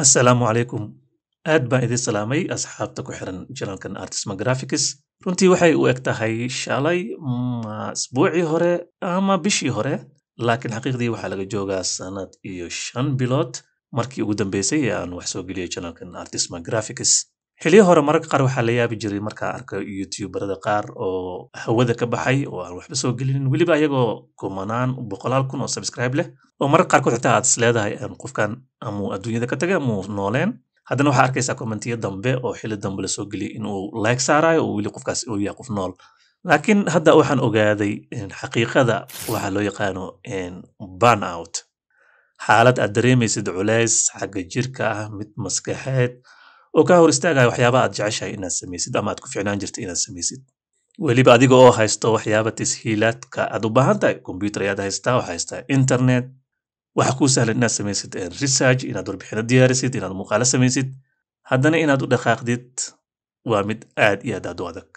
assalaamu calaykum aad baan idin salaamay asxaabta ku xiran janalkan artisma graphics runtii waxay u eg tahay shalay ma mm, isbuucii hore ama bishii hore laakiin xaqiiqdii waxaa laga joogaa sanad iyo shan bilood markii ugu dambeysay ee aan wax soo geliyay janalkan artisma graphics xiliyo hore mararka qaar waxaa la yaabi jiray markaa arka youtuubarada qaar oo hawada ka baxay oo aan waxba soo gelinin weliba ayagoo kumanaan boqolaal kun oo subscribe leh oo mararka qaarkood xitaa aad is qofkan amuu adduunyada ka tagay amuu nooleen haddana waxaa arkaysaa commentiyo dambe oo xili dambe lasoo geliyay inuu like saaraayo oo weli qofkaas uu yahay qof nool laakiin hadda waxaan ogaaday xaqiiqada waxaa loo yaqaano burn xaalad aad dareemaysid culays xagga jirka ah mid maskaxeed oo kaa hor istaagaya waxyaaba aad jeceshahay inaad samaysid ama aad ku ficnaan jirta inaad samaysid weliba adiga oo haysto waxyaaba tashiilaadka aad u baahan tahay combyuter ayaad haystaa waxaa haystaa internet waxa kuu sahlan inaad samaysid eh, research inaad warbixino diyaarisid inaad muuqaalo samaysid haddana inaad u dhaqaaqdid waa mid aad iyo aad aad u adag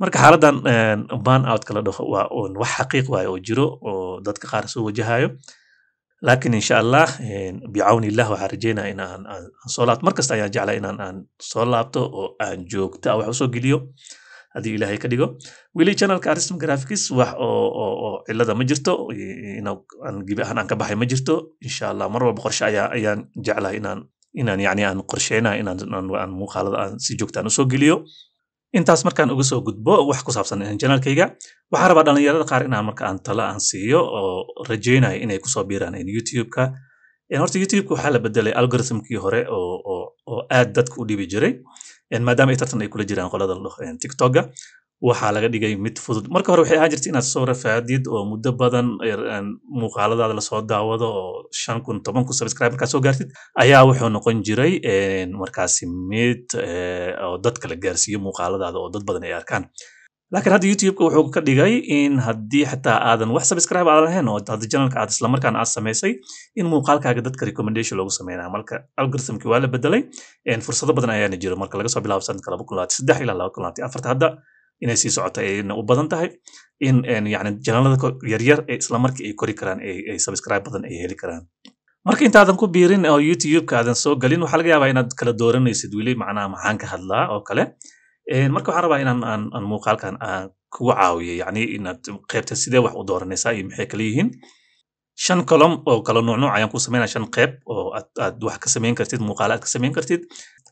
marka xaaladan eh, burn outka la dhaho waa un wax xaqiiq waayo oo jiro oo dadka qaar soo wajahayo laakiin insha allah eh, bicawni illah waxaan rajeynaa in aan soo laabto mar kasta ayaan jeclaa inaan aan soo laabto oo aan joogta ah, wax usoo geliyo haddii ilaahay ka dhigo weli channelka arism graphics wax oo cilada ma jirto gibi ahaan aan ka baxay ma jirto insha allah mar walba qorshe ayaan jeclaa inaan inaan yani aan qorsheynaya inaan muuqaalada aan si joogtaan ah usoo geliyo intaas markaan uga soo gudbo wax ku saabsan janaalkayga waxaa rabaa dhallinyarada qaar inaan markaan talo aan siiyo oo rajaynayo inay kusoo biiraan youtube-ka horta youtube-ka waxaa la bedelay algorithmkii hore oo aad dadka u dhibi jiray maadaama ay tartan ay kula jiraan qolada ladhaho dhaho tiktoka waxaa laga dhigay mid fudud marka hore waxay ahaan jirta inaad soo rafaadid oo muddo badan er, muuqaaladaada lasoo daawado oo shan kun toban kun subscribe markaad soo gaartid ayaa wuxuu noqon jiray markaasi mid oo dadka la gaarsiiyo muuqaaladaada oo dad badan ay arkaan laakiin hadda youtube-ka wuxuu ka dhigay in haddii xataa aadan wax subscribe aad lahayn oo hadda janalka aad islamarkaan aad samaysay in muuqaalkaaga dadka recommendation loogu sameynaa marka algorithmki waa la bedelay fursado badan ayaana jiro marka laga soo bilaabo sanadka laba kun labaatan saddex ilaa laba kun labaatan afarta hadda inay sii socoto ayna u badan tahay in yani janalada yaryar ee islamarkii ay kori karaan ay subscribe badan ay heli karaan marka intaadan ku biirin oo youtube-ka aadan soo gelin waxaa laga yaabaa inaad kala dooranaysid wili macnaha maxaan ka hadlaa oo kale marka waxaan rabaa inaan aan aan muuqaalkan aan kugu caawiyo yacni inaad qaybta sidee wax u dooranaysaa iyo maxay kala yihiin shan column oo kala nuucnuuc ayaan ku sameynaa shan qayb oo aad aad wax ka samayn kartid muuqaalo aad ka samayn kartid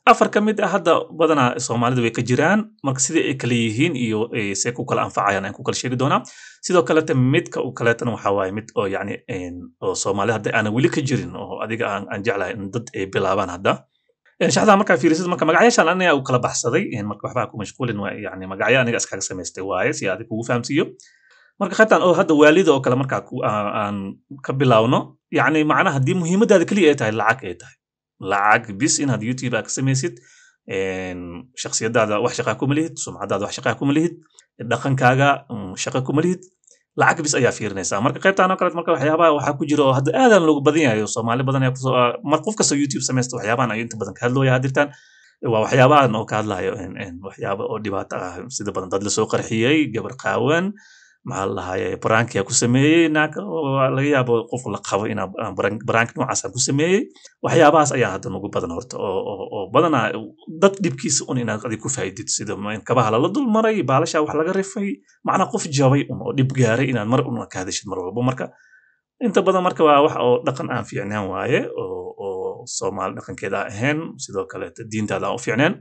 afar ka mid ah hadda badanaa soomaalida way ka jiraan marka sida ay kale yihiin iyo see ku kala anfacayaan aan ku kala sheegi doonaa sidoo kaleta midka u kaleetana waxa waaye mid oo yacni oo soomaali hadda aanan weli ka jirin oo adiga aan jeclahay in dad ay bilaabaan hadda shaxdaha markaa fiirisad marka magacyaashaan aniga u kala baxsaday marka waxbaa ku mashquulin yani magacyo aniga iskaga samaystay waaye si adig kugu fahamsiiyo marka xataan oo hadda waalida oo kale markaa aan ka bilaawno yacni macnaha haddii muhiimadaada keliya ay tahay lacag ay tahay lacag bis inaad youtube aa ka samaysid shaksiyadaada wax shaqaa kuma lihid sumcadaada wax shaqaa kuma lihid dhaqankaaga shaqa kuma lihid lacag bis ayaa fiirinaysaa marka qaybtaan oo kaleet marka waxyaabaha waxaa ku jira oo hadda aadaan loogu badan yahay soomaali badan mar qof kastoo youtube samaysta waxyaabahan ayuu inta badan ka hadlooya hadirtaan waa waxyaabahan oo ka hadlayo waxyaaba oo dhibaato ah sida badan dad lasoo qarxiyey gabar qaawan maxaa la dhahaye eh. baraankia ku sameeyey naga laga yaabo qofku la qabo inaa baraanki noocaasaan ku sameeyey waxyaabahaas ayaa hadda nugu badan horta oo badanaa ah, dad dhibkiisa un inaad adig ku faa'idid sida kabaha lala dul maray baalashaa wax laga rifay macnaa qof jabay un oo dhib gaaray inaad mar un ka hadashid mar walba marka inta badan marka waa wax oo dhaqan aan fiicnaan waaye oo soomaali dhaqankeeda ahayn sidoo kaleeta diintaada aan u fiicnaan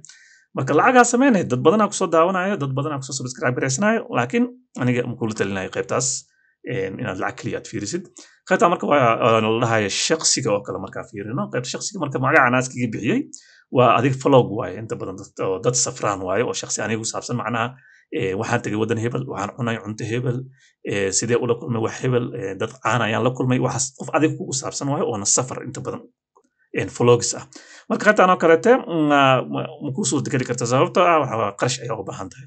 marka lacagaa sameynay dad badanaa kusoo daawanayo dad badanaa kusoo subscribe garaysanayo laakiin aniga makula talinayo qaybtaas inaad lacag keliya aad fiirisid qaybtaa marka la dhahayo shaqsiga oo kale markaa fiirino qaybta shaqsiga marka magacan aan bixiyey waa adig vlog waaye inta badan dad safraan waaye oo shaqsi aniga ku saabsan macnaha waxaan tegay waddan hebel waxaan cunay cunto hebel sidee ula kulmay wax hebel dad caan ayaan la kulmay waxaas qof adig kugu saabsan waayo oona safar inta badan flogis ah marka qaybtaan ah oo kaleete makusoo degeli karta sababto ah qarash ayaa ubahan tahay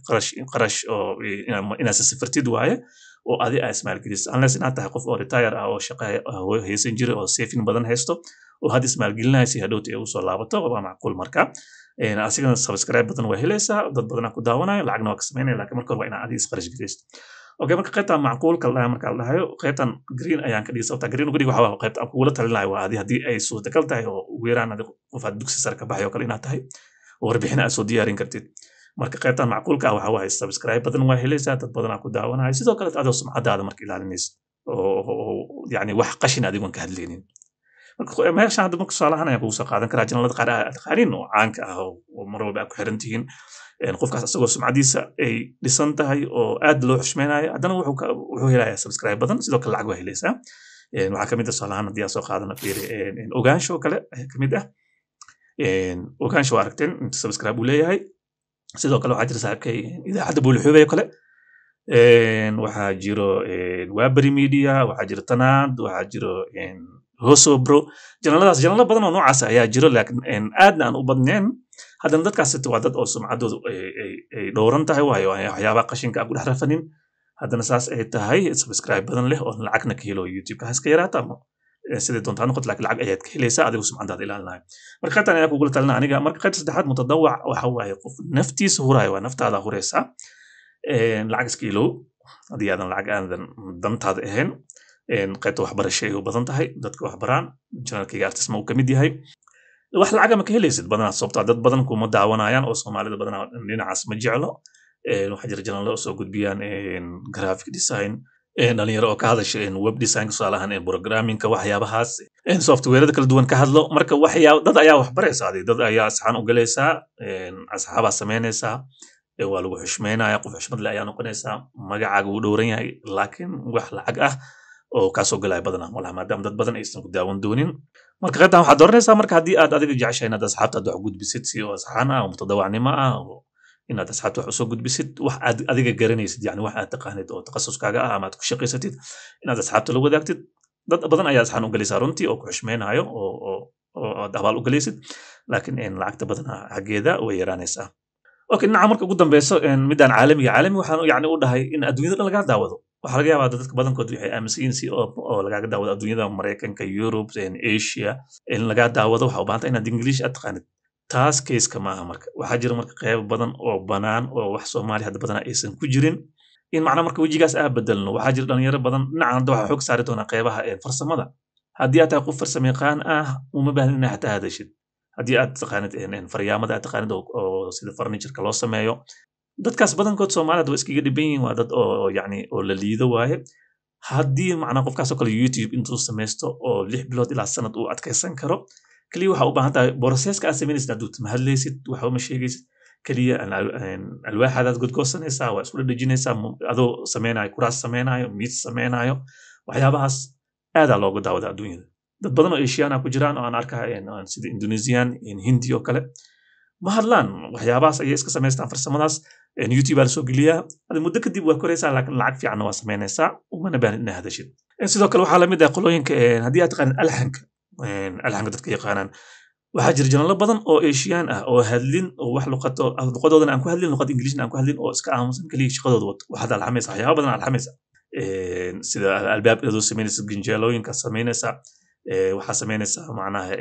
qarash oo inaasa safartid waaye oo adi aa ismaalgeliso unless inaad tahay qof oo retire ah oo shaqa ah, haysan jira oo safin badan haysto oo had ismaalgelinaysa hadhowta ee usoo laabato waa macquul marka asigana subscribe badan waa helaysaa dad badana ku daawanaya lacagna waa ka samaynaya lakin marka hore waa inaad adi isqarash gelaysto okay marka qaybta macquulka la marka la dhahayo qaybtan green ayaan ka dhigi sababta green uga dhigi waxaa qaybta kugula talinayo waa adi haddii ay suurtagal tahay oo weeraan adi qof aad dugsi sare ka baxay oo kale inaad tahay oo warbixin aad soo diyaarin kartid marka qaybtan macquulka ah waxaa waaye subscribe badan waa helaysaa dad badanaa ku daawanayo sidoo kale adoo sumcadaada marka ilaalinaysa oo yani wax qashin adigoon ka hadlaynin meeshan hadda marka tusaalahaan ayaan soo qaadan karaa janaalada qaar aa taqaaniin oo caanka ah oo mar walba aad ku xiran tihiin qofkaas asagoo sumcadiisa ay dhisan tahay oo aad loo xushmeynayo haddana wuxuu helayaa subscribe badan sidoo kale lacag waa helaysaa waxaa kamid ah tusaalahaan haddii aan soo qaadana fiiri ogaansho kale ayaa kamid ah ogaansho waa aragteen subscribe uu leeyahay sidoo kale waxaa jira saaxiibkay idaacadda buulixuubey kale waxaa jiro waaberi media waxaa jiro tanaad waxaa jiro hoosbro janaladaas janalo badanoo noocaas ayaa jiro laakiin aadna aan u badnayn haddana dadkaasite waa dad oo sumcadoodu ay dhowran tahay waayo waxyaabaa qashinka aan ku dhex rafanin haddana saas ay tahay subscribe badan leh oo lacagna ka helo youtubeka haska yaraata ama eh, siday doontaa noqoto laakiin lacag ayaad ka helaysaa adigu sumcadaada ilaalinaya marka qaybtan ayaa kugula talina aniga marka qaybta saddexaad mutadawac waxa waaye qof naftiisa huraayo waa naftaada huraysaa lacag iska haddii aadan lacag aadan dantaada ahayn qaybta waxbarasha ay u badan tahay dadka waxbaraan janaalkayga artisma uu kamid yahay wax lacaga ma ka helaysid badanaa sababtaa dad badan kuma daawanayaan oo soomaalida badanaa dhinacaas ma jeclo waxaa jira janaalo usoo gudbiyaan graphic design dhalinyaro oo ka hadasha web design tusaale ahaan programmingka waxyaabahaas softwareada kala duwan ka hadlo marka dad ayaa wax baraysa dad ayaa asxaan u galaysaa asxaabaa samaynaysaa waa lagu xushmaynaya qof xushmad leh ayaa noqonaysaa magacaaga wuu dhowran yahay laakiin wax lacag ah oo kaasoo galaya badana walaha maadaama dad badan aysan ku daawan doonin marka qaybtan waxaad dooranaysaa marka haddii aad adiga jeceshahay inaad asxaabta ad wax gudbisid si oo asxaan ah oo mutadawacnimo ah oo inaad asxaabta wax usoo gudbisid wax aad adiga garanaysid yani wax aad taqaanid oo takhasuskaaga ah ama ku shaqaysatid inaad asxaabta la wadaagtid dad badan ayaa asxaan u galaysaa runtii oo ku xushmeynayo oo aad abaal u galaysid laakiin lacagta badana xaggeeda way yaraanaysaa okay dhinaca marka ugu dambeyso midaan caalamiga caalami waxaan yani u dhahay in adduunyada dhan lagaa daawado waxaa laga yaabaa dadka badankood waxay aaminsayiin si oo lagaaga daawado adduunyada maraykanka yurub asia in lagaa daawado waxaa u bahanta inaad ingiliish aad taqaanid taas kayska maaha marka waxaa jira marka qeyb badan oo banaan oo wax soomaaliya hadda badanaa aysan ku jirin in macnaa marka wejigaas ah bedelno waxaa jira dhalinyaro badan dhinacan hadda waxaa xoog saari doonaa qeybaha farsamada haddii aad tahay qof farsama ah uma baahnid inaa xataa hadashid haddii aad taqaanid faryaamada aad taqaanid oo sida furnitureka loo sameeyo dadkaas badankood soomaalida waa iskaga dhiban yihiin waa dad oo oo la liido waaye haddii macnaa qofkaasoo kale youtube intuu samaysto oo lix bilood ilaa sanad uu adkaysan karo keliya waxaa u baahan tahay boroseska aad samaynaysid hadduu timahadlaysid waxba ma sheegaysid keliya alwaaxadaad godgoosanaysaa waa isula dhejinaysaa adoo samaynayo kuraas samaynayo miis samaynayo waxyaabahaas aadaa loogu daawada adduunyada dad badan oo asiyaana ku jiraan oo aan arkaa sida indonesian hindioo kale ma hadlaan waxyaabahaas ayay iska samaystaan farsamadaas youtube aa lasoo geliyaa ada muddo kadib waa koraysaa laakiin lacag fiicanna waa samaynaysaa umana baahnid inaa hadashid sidoo kale waxaa lamid ah qolooyinka haddii aad taqaanin alxanka alxanka dadka yaqaanaan waxaa jira janalo badan oo asiaan ah oo hadlin oo wax ah luqadoodana aan ku hadlin luqad ingilishna aan ku hadlin oo iska aamusan kaliya shaqadooda wato waxaad alxamaysa waxyaaba badan alxamaysa sida albaab inaadoo samaynaysa ganjeelooyinkaad samaynaysa waxaa samaynaysa macnaha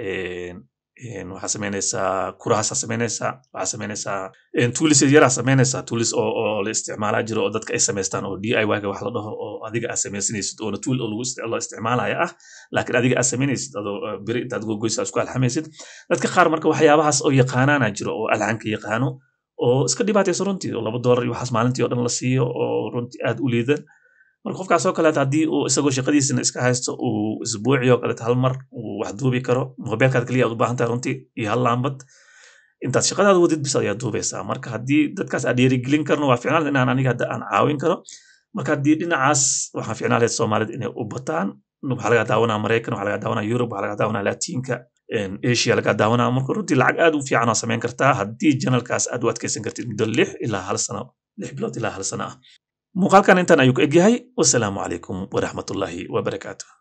waxaa eh, sameyneysaa kurahaasaa sameyneysaa eh, waxaa sameyneysaa tuulis yaraa sameyneysaa tuulis oo oo la isticmaalaa jiro oo dadka ay samaystaan oo d i y wax la dhaho oo adiga aad samaysanaysid oona tuul oo la isticmaalaya ah laakiin adiga aad samaynaysid adoo eh, beri intaad gogoysa isku alxamaysid dadka qaar marka waxyaabahaas oo yaqaanaana jiro oo alxanka yaqaano oo iska dhibaataysa runtii oo laba doolar iyo waxaas maalintii oo dhan la siiyo oo runtii aad u liidan mara qofkaasoo kaleeta haddii uu isagoo shaqadiisana iska haysto uu isbuucii oo kaleeta hal mar uu wax duubi karo mobeelkaad keliya ad u baahan tahay runtii iyo hal laambad intaad shaqadaada wadid bis ayaa duubaysaa marka haddii dadkaas aan dhiirigelin karno waa ficnaan inaan aniga hadda aan caawin karo marka haddii dhinacaas waxaan ficnaan lahayd soomaalida inay u bataan waxaa lagaa daawanaa maraykan waxaa lagaa daawanaa yurub waxaa lagaa daawanaa latiinka asia lagaa daawanaa marka runtii lacag aad u fiican samayn kartaa haddii janalkaas aad u adkaysan kartid muddo lix ilaa hal sano lix bilood ilaa hal sano ah muuqaalkan intaan ayuu ku egyahay wasalaamu calaykum waraxmatullaahi wabarakaatu